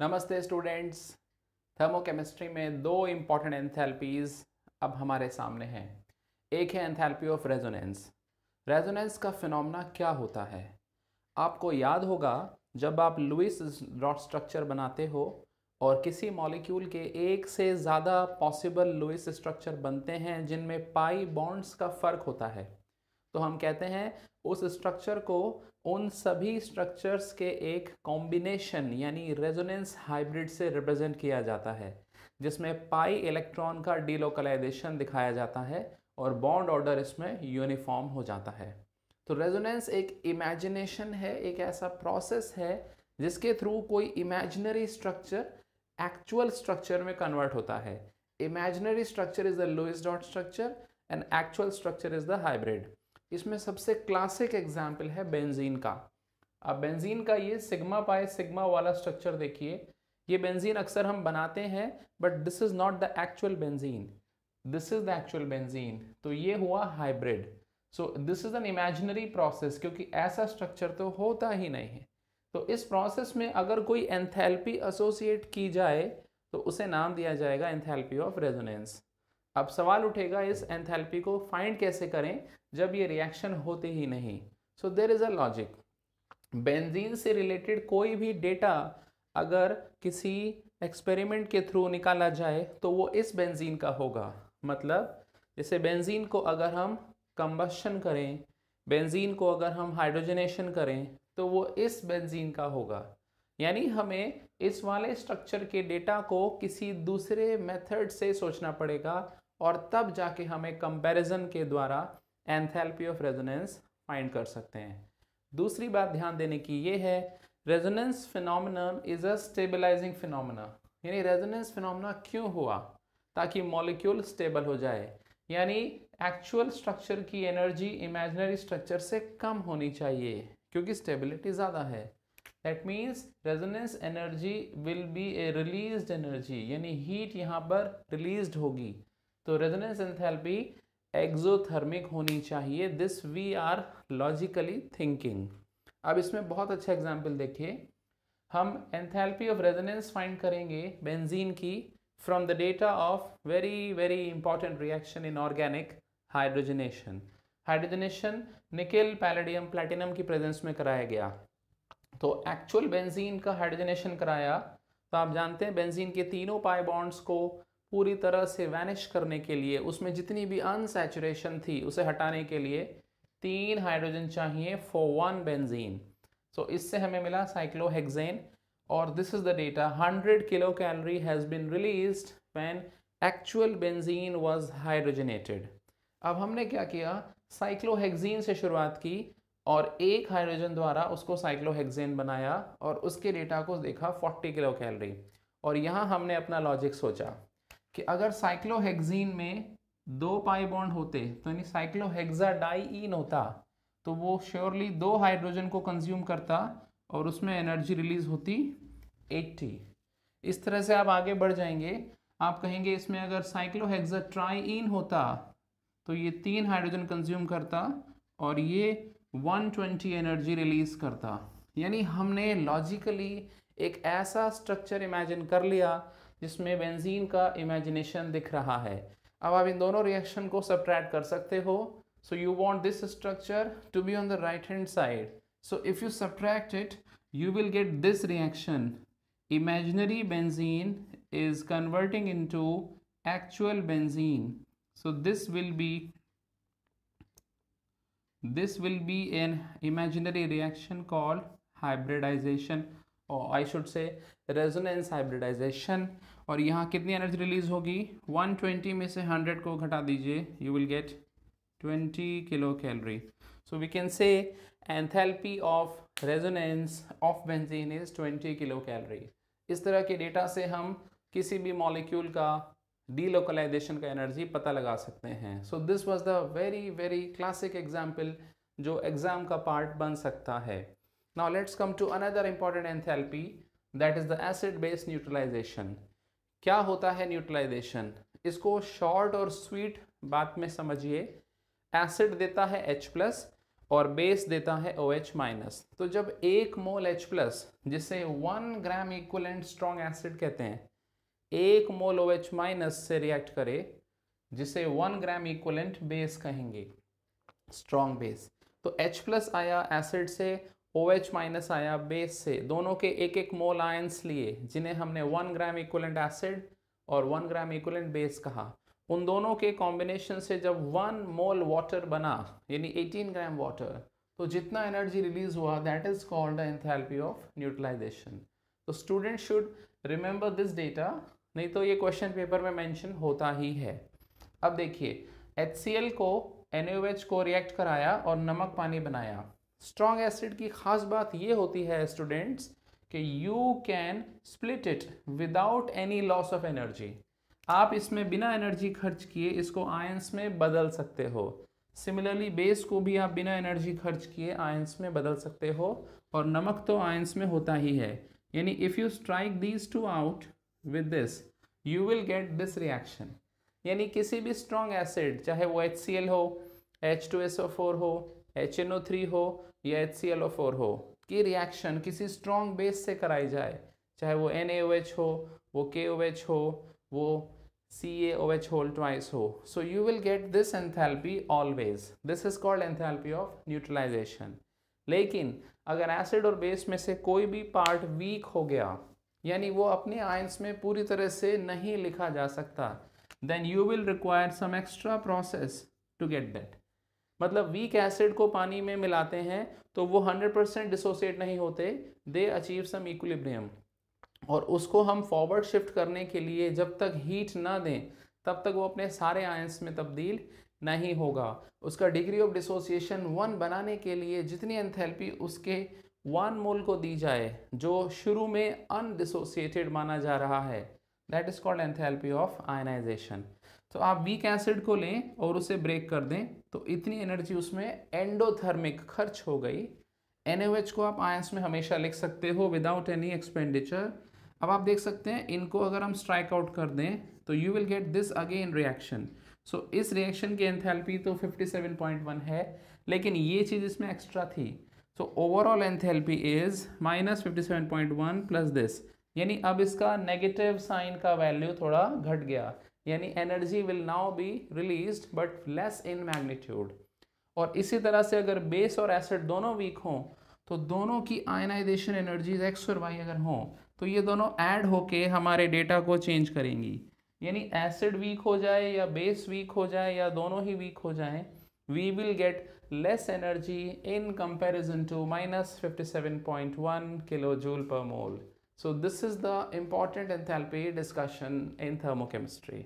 नमस्ते students thermochemistry में दो इम्पॉर्टेंट एंथैल्पीज अब हमारे सामने हैं एक है एंथैल्पी ऑफ रेजोनेंस रेजोनेंस का फिनोमना क्या होता है आपको याद होगा जब आप लुइस डॉट स्ट्रक्चर बनाते हो और किसी मॉलिक्यूल के एक से ज़्यादा पॉसिबल लुइस स्ट्रक्चर बनते हैं जिनमें पाई बॉन्ड्स का फ़र्क होता है तो हम कहते हैं उस स्ट्रक्चर को उन सभी स्ट्रक्चर्स के एक कॉम्बिनेशन यानी रेजोनेंस हाइब्रिड से रिप्रेजेंट किया जाता है जिसमें पाई इलेक्ट्रॉन का डीलोकलाइजेशन दिखाया जाता है और बॉन्ड ऑर्डर इसमें यूनिफॉर्म हो जाता है तो रेजोनेंस एक इमेजिनेशन है एक ऐसा प्रोसेस है जिसके थ्रू कोई इमेजिनरी स्ट्रक्चर एक्चुअल स्ट्रक्चर में कन्वर्ट होता है imaginary structure is the Lewis dot structure and actual structure is the hybrid इसमें सबसे क्लासिक एग्जाम्पल है बेंजीन का अब बेंजीन का ये सिग्मा पाए सिग्मा वाला स्ट्रक्चर देखिए ये बेंजीन अक्सर हम बनाते हैं but this is not the actual benzene this is the actual benzene तो ये हुआ hybrid so this is an imaginary process क्योंकि ऐसा स्ट्रक्चर तो होता ही नहीं है तो इस प्रोसेस में अगर कोई एंथैल्पी एसोसिएट की जाए तो उसे नाम दिया जाएगा एंथैल्पी ऑफ रेजोनेंस अब सवाल उठेगा इस एंथैल्पी को फाइंड कैसे करें जब ये रिएक्शन होते ही नहीं so there is a logic benzene से रिलेटेड कोई भी डेटा अगर किसी एक्सपेरिमेंट के थ्रू निकाला जाए तो वो इस बेंजीन का होगा मतलब जैसे बेंजीन को अगर हम कम्बशन करें बेंजीन को अगर हम हाइड्रोजनेशन करें तो वो इस बेंजीन का होगा यानी हमें इस वाले स्ट्रक्चर के डेटा को किसी दूसरे मेथड से सोचना पड़ेगा और तब जाके हमें कंपैरिजन के द्वारा एंथैल्पी ऑफ रेजोनेंस फाइंड कर सकते हैं दूसरी बात ध्यान देने की ये है resonance phenomenon is a stabilising phenomena यानी रेजोनेंस फिनोमिना क्यों हुआ ताकि मॉलिक्यूल स्टेबल हो जाए यानी एक्चुअल स्ट्रक्चर की एनर्जी इमेजनरी स्ट्रक्चर से कम होनी चाहिए क्योंकि स्टेबिलिटी ज़्यादा है that means resonance energy will be a release energy यानी हीट यहाँ पर रिलीज होगी तो रेजोनेंस एंथैल्पी एक्सोथर्मिक होनी चाहिए this we are logically thinking अब इसमें बहुत अच्छा एग्जाम्पल देखिए हम एंथैल्पी ऑफ रेजोनेंस फाइंड करेंगे बेंजीन की from the data of very very important reaction in organic hydrogenation hydrogenation nickel palladium platinum की प्रेजेंस में कराया गया तो एक्चुअल बेंजीन का हाइड्रोजनेशन कराया तो आप जानते हैं बेंजीन के तीनों पाई बॉन्ड्स को पूरी तरह से वैनिश करने के लिए उसमें जितनी भी अनसेचुरेशन थी उसे हटाने के लिए तीन हाइड्रोजन चाहिए फॉर वन बेंजीन सो इससे हमें मिला साइक्लोहेक्सेन और this is the data 100 kilo calorie has been released when actual benzene was hydrogenated अब हमने क्या किया साइक्लोहेक्सेन से शुरुआत की और एक हाइड्रोजन द्वारा उसको साइक्लोहेक्सेन बनाया और उसके डेटा को देखा 40 किलो कैलोरी और यहाँ हमने अपना लॉजिक सोचा कि अगर साइक्लोहेक्जीन में दो पाई बॉन्ड होते तो यानी साइक्लोहेक्साडाईन होता तो वो श्योरली दो हाइड्रोजन को कंज्यूम करता और उसमें एनर्जी रिलीज होती 80 इस तरह से आप आगे बढ़ जाएंगे आप कहेंगे इसमें अगर साइक्लोहेक्साट्राईन होता तो ये तीन हाइड्रोजन कंज्यूम करता और ये 120 एनर्जी रिलीज करता यानी हमने लॉजिकली एक ऐसा स्ट्रक्चर इमेजिन कर लिया जिसमें बेंजीन का इमेजिनेशन दिख रहा है अब आप इन दोनों रिएक्शन को सप्रैड कर सकते हो so you want this structure to be on the right hand side so if you subtract it you will get this reaction imaginary benzene is converting in actual benzene so this will be this will be an imaginary reaction call hybridisation और I should say resonance hybridisation और यहाँ कितनी energy release होगी 120 में से 100 को घटा दीजिए you will get 20 kilo calorie so we can say enthalpy of resonance of benzene is 20 calorie इस तरह के डेटा से हम किसी भी मॉलिक्यूल का डीलोकलाइजेशन का एनर्जी पता लगा सकते हैं so this was the very very classic example जो एग्ज़ाम का पार्ट बन सकता है Now let's come to another important enthalpy that is the acid base neutralization. क्या होता है न्यूट्रलाइजेशन इसको शॉर्ट और स्वीट बात में समझिए एसिड देता है H प्लस और बेस देता है OH- एच तो जब एक मोल H प्लस जिसे one gram equivalent strong acid कहते हैं एक मोल OH- एच से रिएक्ट करे जिसे वन ग्राम इक्वलेंट बेस कहेंगे स्ट्रॉन्ग बेस तो H प्लस आया एसिड से ओ एच माइनस आया बेस से दोनों के एक एक मोल आयंस लिए जिन्हें हमने वन ग्राम इक्वलेंट एसिड और वन ग्राम इक्वलेंट बेस कहा उन दोनों के कॉम्बिनेशन से जब वन मोल वाटर बना यानी 18 ग्राम वाटर तो जितना एनर्जी रिलीज हुआ that is called enthalpy of neutralisation तो student should remember this data नहीं तो ये क्वेश्चन पेपर में मेंशन होता ही है अब देखिए एच को एन को रिएक्ट कराया और नमक पानी बनाया स्ट्रॉन्ग एसिड की खास बात ये होती है स्टूडेंट्स कि you can split it without any loss of energy आप इसमें बिना एनर्जी खर्च किए इसको आयंस में बदल सकते हो सिमिलरली बेस को भी आप बिना एनर्जी खर्च किए आयंस में बदल सकते हो और नमक तो आयंस में होता ही है यानी if you strike these two out with this you will get this reaction यानी किसी भी स्ट्रॉन्ग एसिड चाहे वो एच हो एच हो एच एन ओ थ्री हो या H C L O four हो कि रिएक्शन किसी स्ट्रॉन्ग बेस से कराई जाए चाहे वो एन ए ओ एच हो वो के ओ एच हो वो C A O H whole twice हो so you will get this enthalpy always this is called enthalpy of neutralisation लेकिन अगर एसिड और बेस में से कोई भी पार्ट वीक हो गया यानी वो अपने आयंस में पूरी तरह से नहीं लिखा जा सकता then you will require some extra process to get that मतलब वीक एसिड को पानी में मिलाते हैं तो वो 100 परसेंट डिसोसिएट नहीं होते दे अचीव सम इक्विलिब्रियम और उसको हम फॉरवर्ड शिफ्ट करने के लिए जब तक हीट ना दें तब तक वो अपने सारे आयंस में तब्दील नहीं होगा उसका डिग्री ऑफ डिसोसिएशन वन बनाने के लिए जितनी एंथैल्पी उसके वन मोल को दी जाए जो शुरू में अनडिसोसिएटेड माना जा रहा है that is called enthalpy of ionisation तो आप वीक एसिड को लें और उसे ब्रेक कर दें तो इतनी एनर्जी उसमें एंडोथर्मिक खर्च हो गई एन को आप आयंस में हमेशा लिख सकते हो विदाउट एनी एक्सपेंडिचर अब आप देख सकते हैं इनको अगर हम स्ट्राइक आउट कर दें तो you will get this again reaction so इस रिएक्शन की एंथैल्पी तो 57.1 है लेकिन ये चीज़ इसमें एक्स्ट्रा थी so overall enthalpy is minus fifty seven point one plus this यानी अब इसका नेगेटिव साइन का वैल्यू थोड़ा घट गया यानी energy will now be release but less in magnitude और इसी तरह से अगर बेस और एसिड दोनों वीक हों तो दोनों की आयनाइजेशन एनर्जीज एक्स और वाई अगर हों तो ये दोनों ऐड होके हमारे डेटा को चेंज करेंगी यानी एसिड वीक हो जाए या बेस वीक हो जाए या दोनों ही वीक हो जाएं energy in comparison to minus fifty seven point one kilo joule पर mole So this is the important enthalpy discussion in thermochemistry.